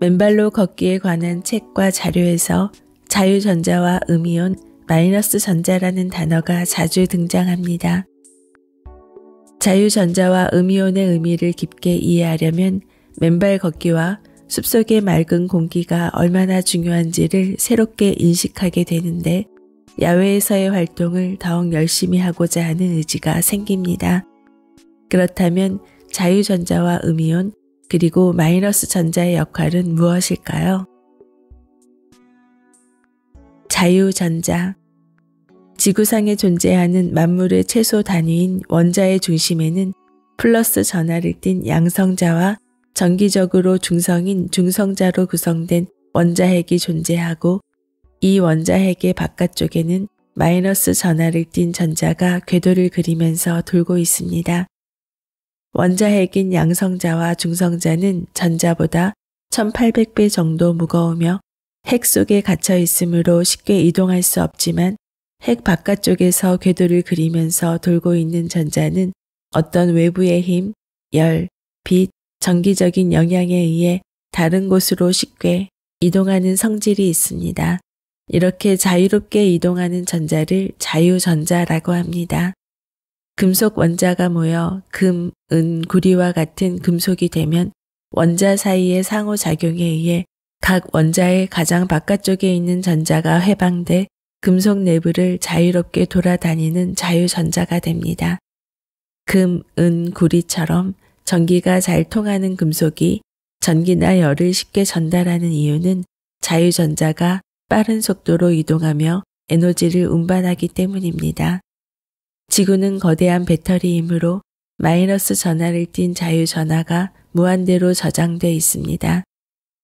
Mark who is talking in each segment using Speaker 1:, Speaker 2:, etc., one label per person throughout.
Speaker 1: 맨발로 걷기에 관한 책과 자료에서 자유전자와 음이온, 마이너스 전자라는 단어가 자주 등장합니다. 자유전자와 음이온의 의미를 깊게 이해하려면 맨발 걷기와 숲속의 맑은 공기가 얼마나 중요한지를 새롭게 인식하게 되는데 야외에서의 활동을 더욱 열심히 하고자 하는 의지가 생깁니다. 그렇다면 자유전자와 음이온, 그리고 마이너스 전자의 역할은 무엇일까요? 자유전자. 지구상에 존재하는 만물의 최소 단위인 원자의 중심에는 플러스 전하를 띤 양성자와 정기적으로 중성인 중성자로 구성된 원자핵이 존재하고 이 원자핵의 바깥쪽에는 마이너스 전하를 띤 전자가 궤도를 그리면서 돌고 있습니다. 원자핵인 양성자와 중성자는 전자보다 1800배 정도 무거우며 핵 속에 갇혀 있으므로 쉽게 이동할 수 없지만 핵 바깥쪽에서 궤도를 그리면서 돌고 있는 전자는 어떤 외부의 힘, 열, 빛, 정기적인 영향에 의해 다른 곳으로 쉽게 이동하는 성질이 있습니다. 이렇게 자유롭게 이동하는 전자를 자유전자라고 합니다. 금속 원자가 모여 금, 은, 구리와 같은 금속이 되면 원자 사이의 상호작용에 의해 각 원자의 가장 바깥쪽에 있는 전자가 해방돼 금속 내부를 자유롭게 돌아다니는 자유전자가 됩니다. 금, 은, 구리처럼 전기가 잘 통하는 금속이 전기나 열을 쉽게 전달하는 이유는 자유전자가 빠른 속도로 이동하며 에너지를 운반하기 때문입니다. 지구는 거대한 배터리이므로 마이너스 전하를 띤 자유 전하가 무한대로 저장돼 있습니다.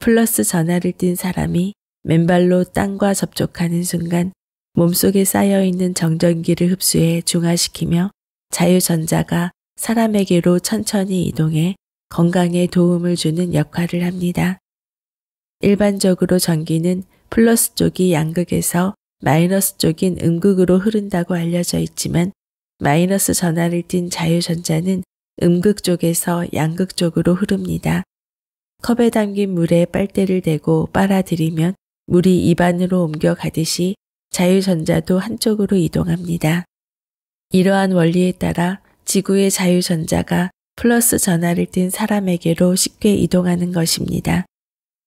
Speaker 1: 플러스 전하를 띤 사람이 맨발로 땅과 접촉하는 순간 몸속에 쌓여있는 정전기를 흡수해 중화시키며 자유전자가 사람에게로 천천히 이동해 건강에 도움을 주는 역할을 합니다. 일반적으로 전기는 플러스 쪽이 양극에서 마이너스 쪽인 음극으로 흐른다고 알려져 있지만 마이너스 전하를 띤 자유전자는 음극 쪽에서 양극 쪽으로 흐릅니다. 컵에 담긴 물에 빨대를 대고 빨아들이면 물이 입안으로 옮겨가듯이 자유전자도 한쪽으로 이동합니다. 이러한 원리에 따라 지구의 자유전자가 플러스 전하를 띤 사람에게로 쉽게 이동하는 것입니다.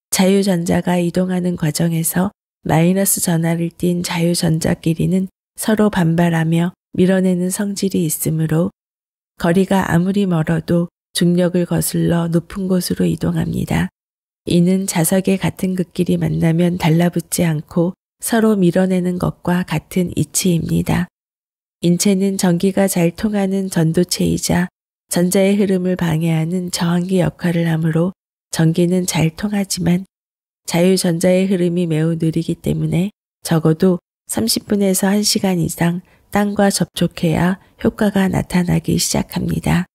Speaker 1: 자유전자가 이동하는 과정에서 마이너스 전하를 띤 자유전자끼리는 서로 반발하며 밀어내는 성질이 있으므로 거리가 아무리 멀어도 중력을 거슬러 높은 곳으로 이동합니다. 이는 자석의 같은 극끼리 만나면 달라붙지 않고 서로 밀어내는 것과 같은 이치입니다. 인체는 전기가 잘 통하는 전도체이자 전자의 흐름을 방해하는 저항기 역할을 하므로 전기는 잘 통하지만 자유전자의 흐름이 매우 느리기 때문에 적어도 30분에서 1시간 이상 땅과 접촉해야 효과가 나타나기 시작합니다.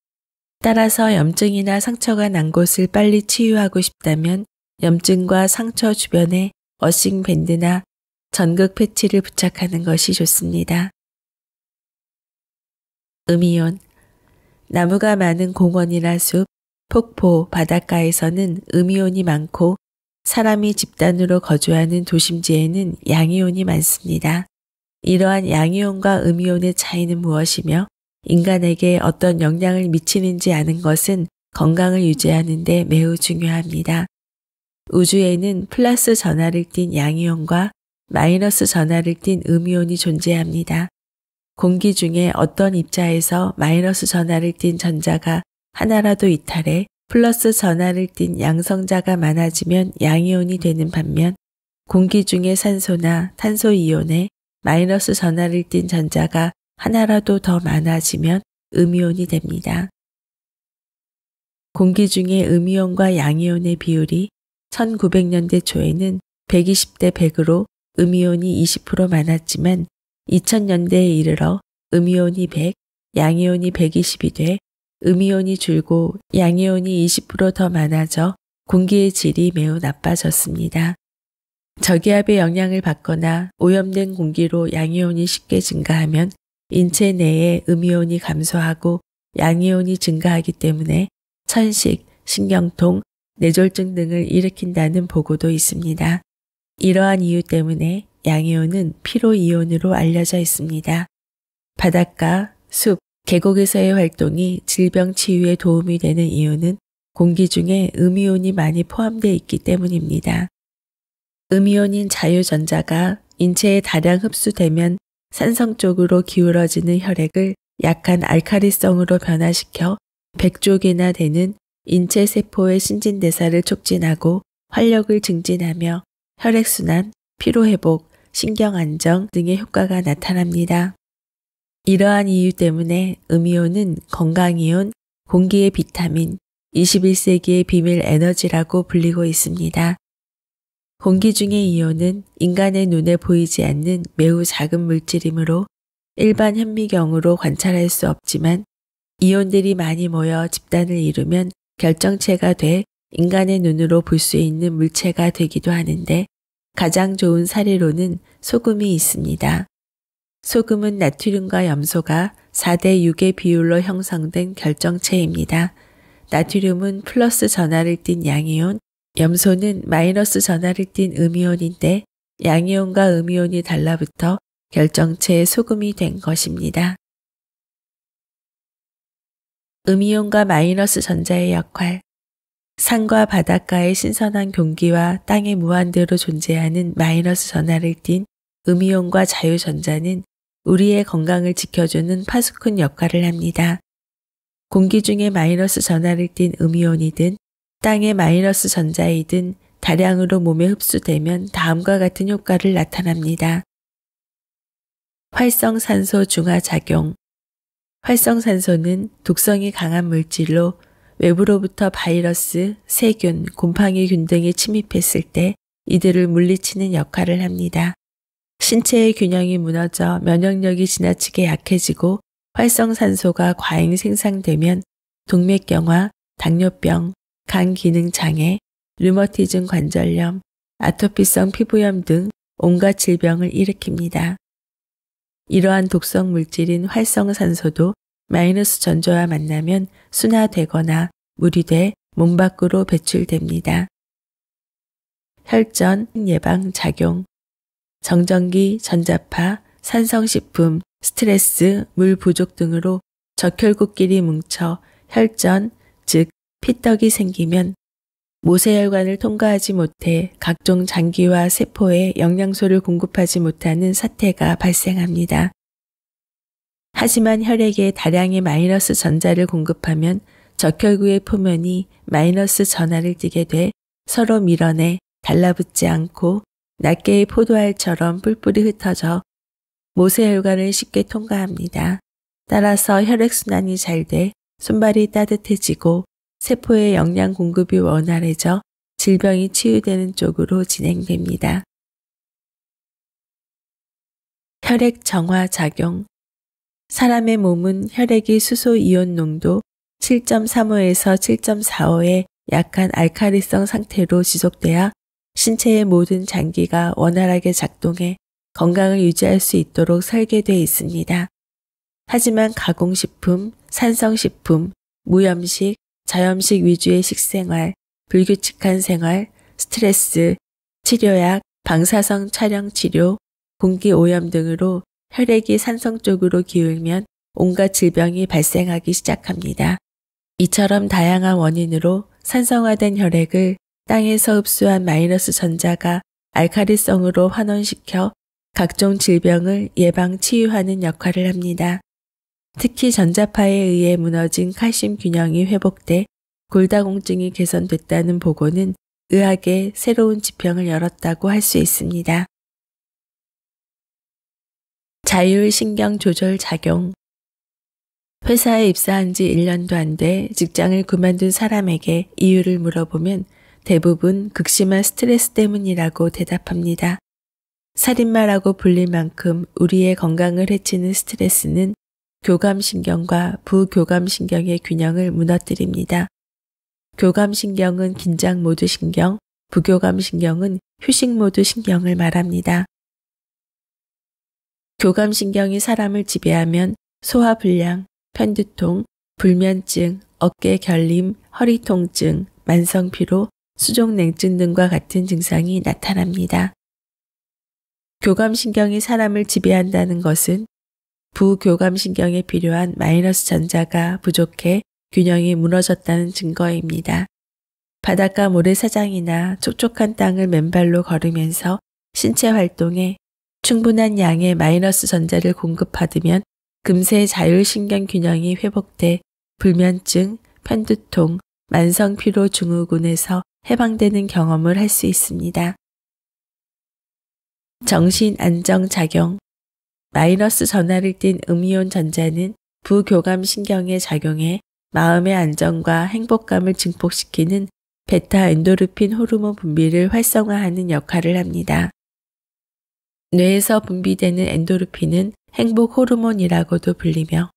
Speaker 1: 따라서 염증이나 상처가 난 곳을 빨리 치유하고 싶다면 염증과 상처 주변에 워싱 밴드나 전극 패치를 부착하는 것이 좋습니다. 음이온 나무가 많은 공원이나 숲, 폭포, 바닷가에서는 음이온이 많고 사람이 집단으로 거주하는 도심지에는 양이온이 많습니다. 이러한 양이온과 음이온의 차이는 무엇이며 인간에게 어떤 영향을 미치는지 아는 것은 건강을 유지하는데 매우 중요합니다. 우주에는 플러스 전하를 띤 양이온과 마이너스 전하를 띤 음이온이 존재합니다. 공기 중에 어떤 입자에서 마이너스 전하를 띤 전자가 하나라도 이탈해 플러스 전하를 띤 양성자가 많아지면 양이온이 되는 반면 공기 중에 산소나 탄소 이온에 마이너스 전화를띤 전자가 하나라도 더 많아지면 음이온이 됩니다. 공기 중에 음이온과 양이온의 비율이 1900년대 초에는 120대 100으로 음이온이 20% 많았지만 2000년대에 이르러 음이온이 100, 양이온이 120이 돼 음이온이 줄고 양이온이 20%더 많아져 공기의 질이 매우 나빠졌습니다. 저기압의 영향을 받거나 오염된 공기로 양이온이 쉽게 증가하면 인체 내에 음이온이 감소하고 양이온이 증가하기 때문에 천식, 신경통, 뇌졸중 등을 일으킨다는 보고도 있습니다. 이러한 이유 때문에 양이온은 피로이온으로 알려져 있습니다. 바닷가, 숲, 계곡에서의 활동이 질병 치유에 도움이 되는 이유는 공기 중에 음이온이 많이 포함되어 있기 때문입니다. 음이온인 자유전자가 인체에 다량 흡수되면 산성 쪽으로 기울어지는 혈액을 약한 알카리성으로 변화시켜 백조개나 되는 인체 세포의 신진대사를 촉진하고 활력을 증진하며 혈액순환, 피로회복, 신경안정 등의 효과가 나타납니다. 이러한 이유 때문에 음이온은 건강이온, 공기의 비타민, 21세기의 비밀 에너지라고 불리고 있습니다. 공기 중의 이온은 인간의 눈에 보이지 않는 매우 작은 물질이므로 일반 현미경으로 관찰할 수 없지만 이온들이 많이 모여 집단을 이루면 결정체가 돼 인간의 눈으로 볼 수 있는 물체가 되기도 하는데 가장 좋은 사례로는 소금이 있습니다. 소금은 나트륨과 염소가 4대 6의 비율로 형성된 결정체입니다. 나트륨은 플러스 전하를 띤 양이온, 염소는 마이너스 전화를띤 음이온인데 양이온과 음이온이 달라붙어 결정체의 소금이 된 것입니다. 음이온과 마이너스 전자의 역할 산과 바닷가의 신선한 공기와 땅의 무한대로 존재하는 마이너스 전화를띤 음이온과 자유전자는 우리의 건강을 지켜주는 파수꾼 역할을 합니다. 공기 중에 마이너스 전화를띤 음이온이든 땅의 마이너스 전자이든 다량으로 몸에 흡수되면 다음과 같은 효과를 나타납니다. 활성산소 중화작용 활성산소는 독성이 강한 물질로 외부로부터 바이러스, 세균, 곰팡이균 등이 침입했을 때 이들을 물리치는 역할을 합니다. 신체의 균형이 무너져 면역력이 지나치게 약해지고 활성산소가 과잉 생산되면 동맥경화, 당뇨병, 간 기능 장애, 류머티즘 관절염, 아토피성 피부염 등 온갖 질병을 일으킵니다. 이러한 독성 물질인 활성산소도 마이너스 전조와 만나면 순화되거나 무리돼 몸 밖으로 배출됩니다. 혈전 예방 작용 정전기, 전자파, 산성식품, 스트레스, 물 부족 등으로 적혈구끼리 뭉쳐 혈전, 즉 피떡이 생기면 모세혈관을 통과하지 못해 각종 장기와 세포에 영양소를 공급하지 못하는 사태가 발생합니다. 하지만 혈액에 다량의 마이너스 전자를 공급하면 적혈구의 표면이 마이너스 전하를 띠게 돼 서로 밀어내 달라붙지 않고 낱개의 포도알처럼 뿔뿔이 흩어져 모세혈관을 쉽게 통과합니다. 따라서 혈액순환이 잘 돼 손발이 따뜻해지고 세포의 영양 공급이 원활해져 질병이 치유되는 쪽으로 진행됩니다. 혈액 정화 작용 사람의 몸은 혈액이 수소 이온 농도 7.35에서 7.45의 약한 알카리성 상태로 지속돼야 신체의 모든 장기가 원활하게 작동해 건강을 유지할 수 있도록 설계돼 있습니다. 하지만 가공식품, 산성식품, 무염식, 자염식 위주의 식생활, 불규칙한 생활, 스트레스, 치료약, 방사성 촬영 치료, 공기 오염 등으로 혈액이 산성 쪽으로 기울면 온갖 질병이 발생하기 시작합니다. 이처럼 다양한 원인으로 산성화된 혈액을 땅에서 흡수한 마이너스 전자가 알카리성으로 환원시켜 각종 질병을 예방 치유하는 역할을 합니다. 특히 전자파에 의해 무너진 칼슘 균형이 회복돼 골다공증이 개선됐다는 보고는 의학의 새로운 지평을 열었다고 할 수 있습니다. 자율신경 조절 작용 회사에 입사한 지 1년도 안 돼 직장을 그만둔 사람에게 이유를 물어보면 대부분 극심한 스트레스 때문이라고 대답합니다. 살인마라고 불릴 만큼 우리의 건강을 해치는 스트레스는 교감신경과 부교감신경의 균형을 무너뜨립니다. 교감신경은 긴장 모드 신경, 부교감신경은 휴식 모드 신경을 말합니다. 교감신경이 사람을 지배하면 소화불량, 편두통, 불면증, 어깨 결림, 허리 통증, 만성 피로, 수족 냉증 등과 같은 증상이 나타납니다. 교감신경이 사람을 지배한다는 것은 부교감신경에 필요한 마이너스 전자가 부족해 균형이 무너졌다는 증거입니다. 바닷가 모래사장이나 촉촉한 땅을 맨발로 걸으면서 신체 활동에 충분한 양의 마이너스 전자를 공급받으면 금세 자율신경 균형이 회복돼 불면증, 편두통, 만성피로 증후군에서 해방되는 경험을 할 수 있습니다. 정신 안정 작용 마이너스 전화를띤 음이온 전자는 부교감 신경에 작용해 마음의 안정과 행복감을 증폭시키는 베타 엔도르핀 호르몬 분비를 활성화하는 역할을 합니다. 뇌에서 분비되는 엔도르핀은 행복 호르몬이라고도 불리며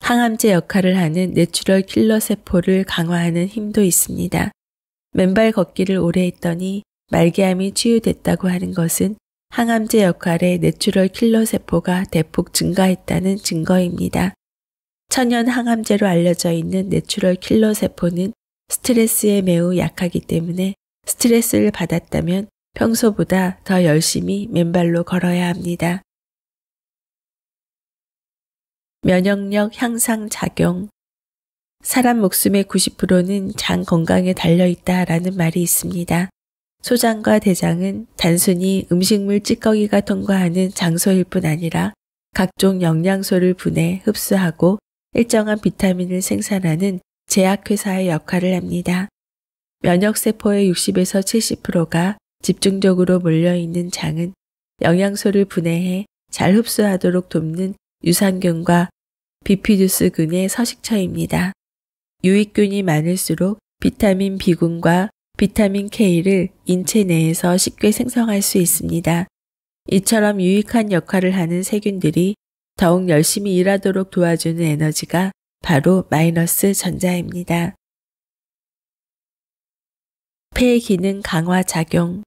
Speaker 1: 항암제 역할을 하는 내추럴 킬러 세포를 강화하는 힘도 있습니다. 맨발 걷기를 오래 했더니 말기암이 치유됐다고 하는 것은 항암제 역할의 내추럴 킬러 세포가 대폭 증가했다는 증거입니다. 천연 항암제로 알려져 있는 내추럴 킬러 세포는 스트레스에 매우 약하기 때문에 스트레스를 받았다면 평소보다 더 열심히 맨발로 걸어야 합니다. 면역력 향상 작용 사람 목숨의 90%는 장 건강에 달려 있다라는 말이 있습니다. 소장과 대장은 단순히 음식물 찌꺼기가 통과하는 장소일 뿐 아니라 각종 영양소를 분해, 흡수하고 일정한 비타민을 생산하는 제약회사의 역할을 합니다. 면역세포의 60에서 70%가 집중적으로 몰려있는 장은 영양소를 분해해 잘 흡수하도록 돕는 유산균과 비피두스균의 서식처입니다. 유익균이 많을수록 비타민 B군과 비타민 K를 인체 내에서 쉽게 생성할 수 있습니다. 이처럼 유익한 역할을 하는 세균들이 더욱 열심히 일하도록 도와주는 에너지가 바로 마이너스 전자입니다. 폐 기능 강화 작용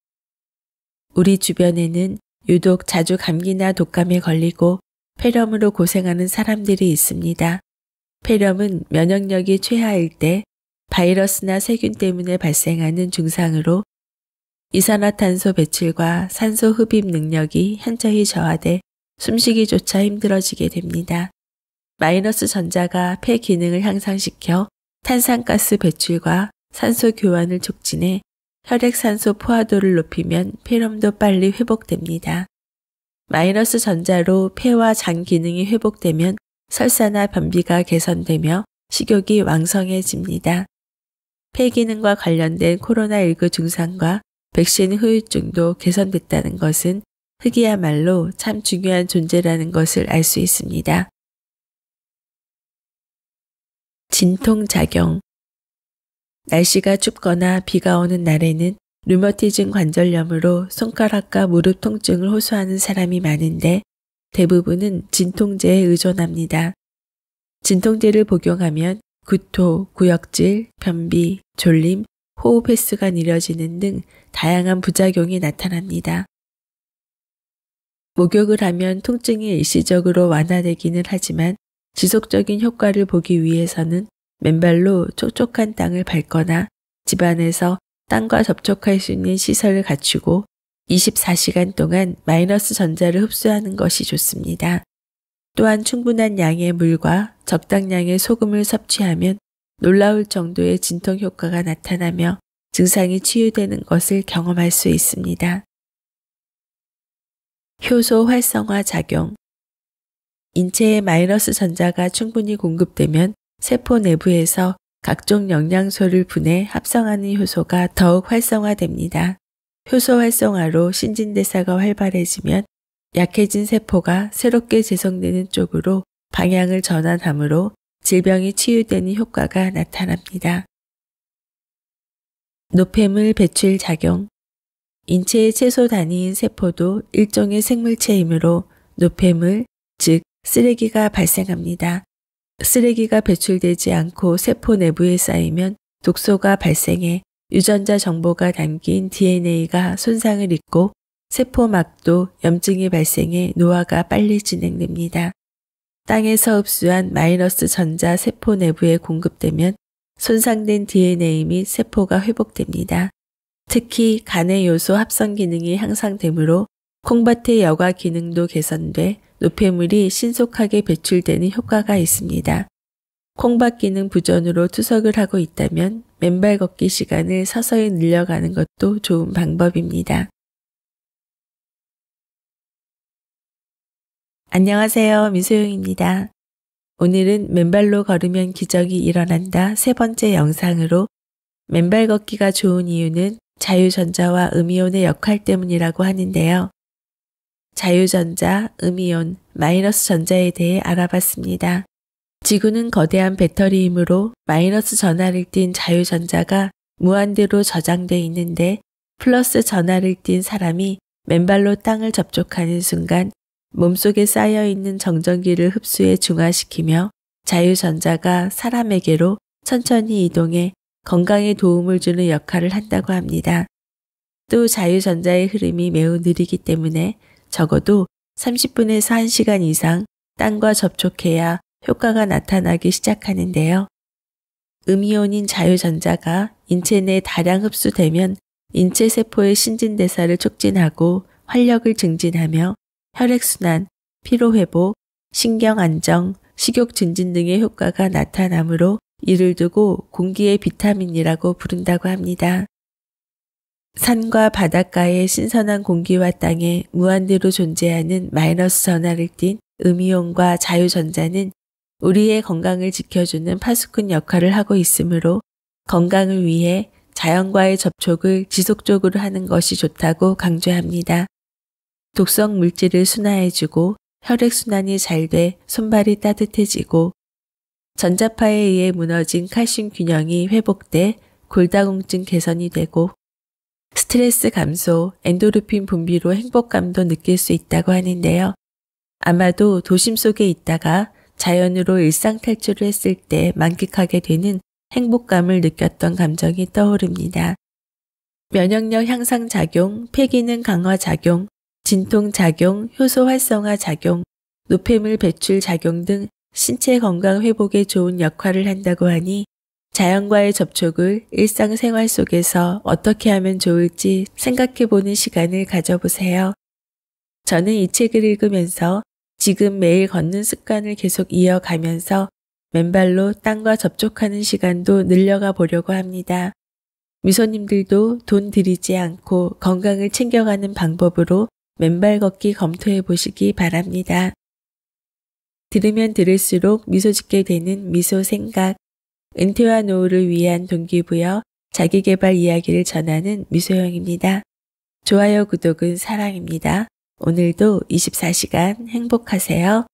Speaker 1: 우리 주변에는 유독 자주 감기나 독감에 걸리고 폐렴으로 고생하는 사람들이 있습니다. 폐렴은 면역력이 최하일 때 바이러스나 세균 때문에 발생하는 증상으로 이산화탄소 배출과 산소 흡입 능력이 현저히 저하돼 숨쉬기조차 힘들어지게 됩니다. 마이너스 전자가 폐 기능을 향상시켜 탄산가스 배출과 산소 교환을 촉진해 혈액산소 포화도를 높이면 폐렴도 빨리 회복됩니다. 마이너스 전자로 폐와 장 기능이 회복되면 설사나 변비가 개선되며 식욕이 왕성해집니다. 폐기능과 관련된 코로나19 증상과 백신 후유증도 개선됐다는 것은 흙이야말로 참 중요한 존재라는 것을 알 수 있습니다. 진통작용 날씨가 춥거나 비가 오는 날에는 류머티즘 관절염으로 손가락과 무릎 통증을 호소하는 사람이 많은데 대부분은 진통제에 의존합니다. 진통제를 복용하면 구토, 구역질, 변비, 졸림, 호흡 횟수가 느려지는 등 다양한 부작용이 나타납니다. 목욕을 하면 통증이 일시적으로 완화되기는 하지만 지속적인 효과를 보기 위해서는 맨발로 촉촉한 땅을 밟거나 집안에서 땅과 접촉할 수 있는 시설을 갖추고 24시간 동안 마이너스 전자를 흡수하는 것이 좋습니다. 또한 충분한 양의 물과 적당량의 소금을 섭취하면 놀라울 정도의 진통 효과가 나타나며 증상이 치유되는 것을 경험할 수 있습니다. 효소 활성화 작용 인체에 마이너스 전자가 충분히 공급되면 세포 내부에서 각종 영양소를 분해 합성하는 효소가 더욱 활성화됩니다. 효소 활성화로 신진대사가 활발해지면 약해진 세포가 새롭게 재생되는 쪽으로 방향을 전환하므로 질병이 치유되는 효과가 나타납니다. 노폐물 배출 작용 인체의 최소 단위인 세포도 일종의 생물체이므로 노폐물, 즉 쓰레기가 발생합니다. 쓰레기가 배출되지 않고 세포 내부에 쌓이면 독소가 발생해 유전자 정보가 담긴 DNA가 손상을 입고 세포막도 염증이 발생해 노화가 빨리 진행됩니다. 땅에서 흡수한 마이너스 전자 세포 내부에 공급되면 손상된 DNA 및 세포가 회복됩니다. 특히 간의 요소 합성 기능이 향상되므로 콩밭의 여과 기능도 개선돼 노폐물이 신속하게 배출되는 효과가 있습니다. 콩밭 기능 부전으로 투석을 하고 있다면 맨발 걷기 시간을 서서히 늘려가는 것도 좋은 방법입니다. 안녕하세요. 미소영입니다. 오늘은 맨발로 걸으면 기적이 일어난다 세 번째 영상으로 맨발 걷기가 좋은 이유는 자유전자와 음이온의 역할 때문이라고 하는데요. 자유전자, 음이온, 마이너스 전자에 대해 알아봤습니다. 지구는 거대한 배터리이므로 마이너스 전하를 띤 자유전자가 무한대로 저장돼 있는데 플러스 전하를 띤 사람이 맨발로 땅을 접촉하는 순간 몸속에 쌓여 있는 정전기를 흡수해 중화시키며 자유전자가 사람에게로 천천히 이동해 건강에 도움을 주는 역할을 한다고 합니다. 또 자유전자의 흐름이 매우 느리기 때문에 적어도 30분에서 1시간 이상 땅과 접촉해야 효과가 나타나기 시작하는데요. 음이온인 자유전자가 인체 내 다량 흡수되면 인체 세포의 신진대사를 촉진하고 활력을 증진하며 혈액순환, 피로회복, 신경안정, 식욕 증진 등의 효과가 나타나므로 이를 두고 공기의 비타민이라고 부른다고 합니다. 산과 바닷가의 신선한 공기와 땅에 무한대로 존재하는 마이너스 전화를띤 음이온과 자유전자는 우리의 건강을 지켜주는 파수꾼 역할을 하고 있으므로 건강을 위해 자연과의 접촉을 지속적으로 하는 것이 좋다고 강조합니다. 독성 물질을 순화해주고 혈액순환이 잘 돼 손발이 따뜻해지고 전자파에 의해 무너진 칼슘 균형이 회복돼 골다공증 개선이 되고 스트레스 감소, 엔도르핀 분비로 행복감도 느낄 수 있다고 하는데요. 아마도 도심 속에 있다가 자연으로 일상 탈출을 했을 때 만끽하게 되는 행복감을 느꼈던 감정이 떠오릅니다. 면역력 향상 작용, 폐기능 강화 작용, 진통작용, 효소활성화 작용, 노폐물 배출 작용 등 신체 건강 회복에 좋은 역할을 한다고 하니 자연과의 접촉을 일상생활 속에서 어떻게 하면 좋을지 생각해 보는 시간을 가져보세요. 저는 이 책을 읽으면서 지금 매일 걷는 습관을 계속 이어가면서 맨발로 땅과 접촉하는 시간도 늘려가 보려고 합니다. 미소님들도 돈 들이지 않고 건강을 챙겨가는 방법으로 맨발 걷기 검토해 보시기 바랍니다. 들으면 들을수록 미소 짓게 되는 미소 생각, 은퇴와 노후를 위한 동기부여, 자기개발 이야기를 전하는 미소영입니다. 좋아요, 구독은 사랑입니다. 오늘도 24시간 행복하세요.